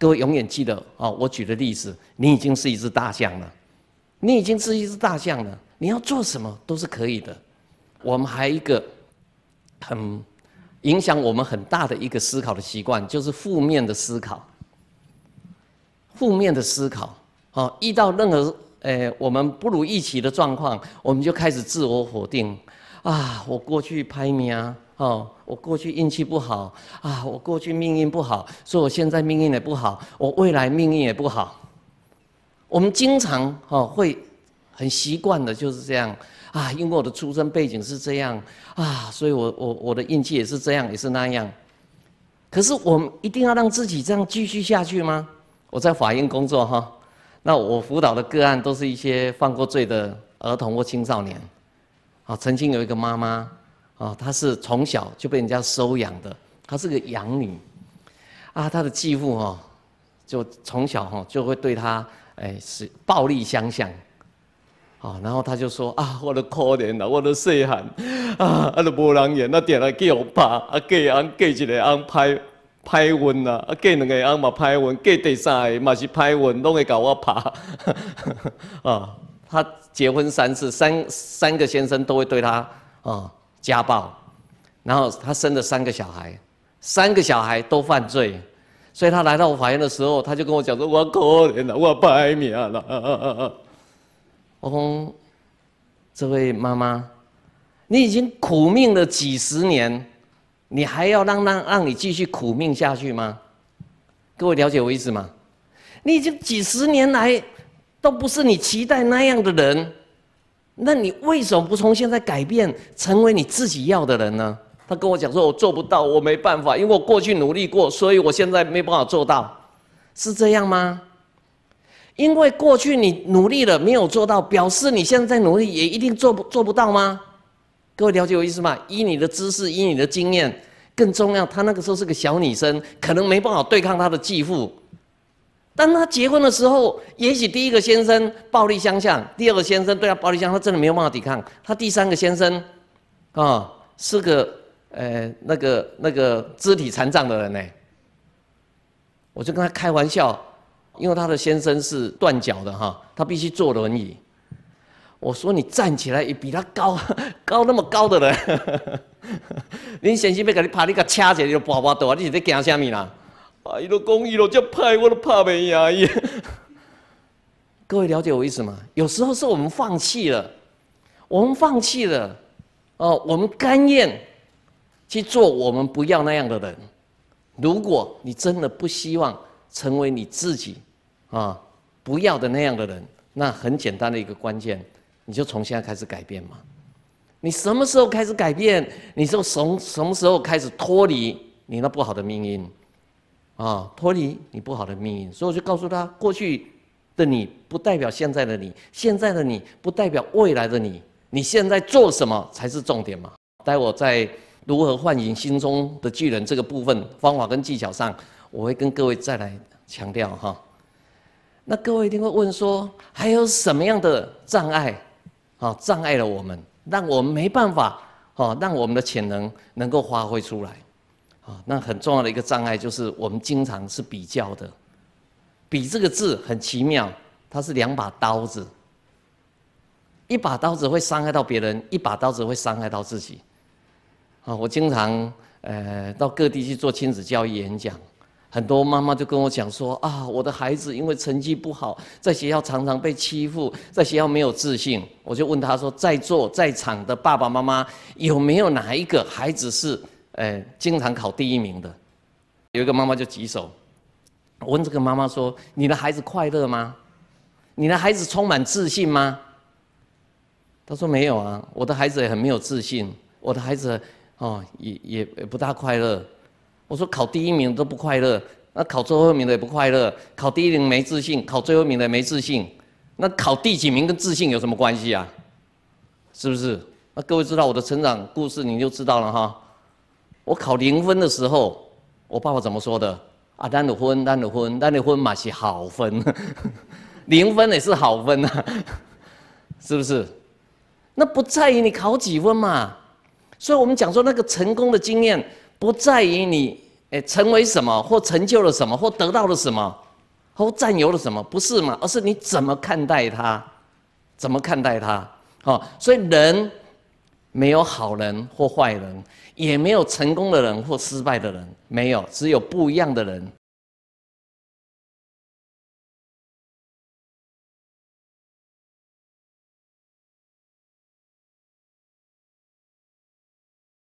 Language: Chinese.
各位永远记得啊，我举的例子，你已经是一只大象了，你已经是一只大象了，你要做什么都是可以的。我们还一个很影响我们很大的一个思考的习惯，就是负面的思考。负面的思考，哦，遇到任何诶我们不如意期的状况，我们就开始自我否定啊，我过去拍名啊。哦，我过去运气不好啊，我过去命运不好，所以我现在命运也不好，我未来命运也不好。我们经常哦会很习惯的就是这样啊，因为我的出生背景是这样啊，所以我我我的运气也是这样也是那样。可是我们一定要让自己这样继续下去吗？我在法院工作哈，那我辅导的个案都是一些犯过罪的儿童或青少年啊。曾经有一个妈妈。啊，她是从小就被人家收养的，她是个养女，啊，她的继父哈，就从小哈就会对她，哎，是暴力相向，啊，然后他就说啊，我的可怜呐，我的血汉，啊，啊都无人演，那点了给我拍，啊，给俺给一个安拍拍运呐，啊，给两个安嘛拍运，给第三个嘛是拍运，拢会搞我拍，啊，他结婚三次，三三个先生都会对他，啊。家暴，然后她生了三个小孩，三个小孩都犯罪，所以她来到我法院的时候，她就跟我讲说：“我可怜了，我白命了。”我说：“这位妈妈，你已经苦命了几十年，你还要让让让你继续苦命下去吗？”各位了解我意思吗？你已经几十年来，都不是你期待那样的人。那你为什么不从现在改变，成为你自己要的人呢？他跟我讲说，我做不到，我没办法，因为我过去努力过，所以我现在没办法做到，是这样吗？因为过去你努力了没有做到，表示你现在努力也一定做不做不到吗？各位了解我意思吗？以你的知识，以你的经验，更重要，她那个时候是个小女生，可能没办法对抗她的继父。当他结婚的时候，也许第一个先生暴力相向，第二个先生对他暴力相，他真的没有办法抵抗。他第三个先生，啊，是个呃那个那个肢体残障的人呢。我就跟他开玩笑，因为他的先生是断脚的哈，他必须坐轮椅。我说你站起来也比他高 高那么高的人，你先生要给你爬，你给掐起来你就跑跑倒啊！你是在惊什么啦？把伊落公益咯，再拍我都怕被赢医。各位了解我意思吗？有时候是我们放弃了，我们放弃了，哦，我们甘愿去做我们不要那样的人。如果你真的不希望成为你自己啊不要的那样的人，那很简单的一个关键，你就从现在开始改变嘛。你什么时候开始改变？你就从什么时候开始脱离你那不好的命运。啊，脱离你不好的命运，所以我就告诉他，过去的你不代表现在的你，现在的你不代表未来的你，你现在做什么才是重点嘛？待我在如何唤醒心中的巨人这个部分方法跟技巧上，我会跟各位再来强调哈。那各位一定会问说，还有什么样的障碍，啊，障碍了我们，让我们没办法，哦，让我们的潜能能够发挥出来。那很重要的一个障碍就是我们经常是比较的，比这个字很奇妙，它是两把刀子，一把刀子会伤害到别人，一把刀子会伤害到自己。啊，我经常呃到各地去做亲子教育演讲，很多妈妈就跟我讲说啊，我的孩子因为成绩不好，在学校常常被欺负，在学校没有自信。我就问他说，在座在场的爸爸妈妈有没有哪一个孩子是？哎，经常考第一名的，有一个妈妈就举手。我问这个妈妈说：“你的孩子快乐吗？你的孩子充满自信吗？”她说：“没有啊，我的孩子也很没有自信。我的孩子，哦，也也也不大快乐。”我说：“考第一名都不快乐，那考最后一名的也不快乐。考第一名没自信，考最后一名的没自信。那考第几名跟自信有什么关系啊？是不是？那各位知道我的成长故事，你就知道了哈。”我考零分的时候，我爸爸怎么说的？啊，单的分，单的分，单的分嘛是好分，零分也是好分呐，是不是？那不在于你考几分嘛，所以我们讲说那个成功的经验，不在于你哎成为什么或成就了什么或得到了什么或占有了什么，不是嘛？而是你怎么看待它，怎么看待它，哦，所以人。没有好人或坏人，也没有成功的人或失败的人，没有，只有不一样的人。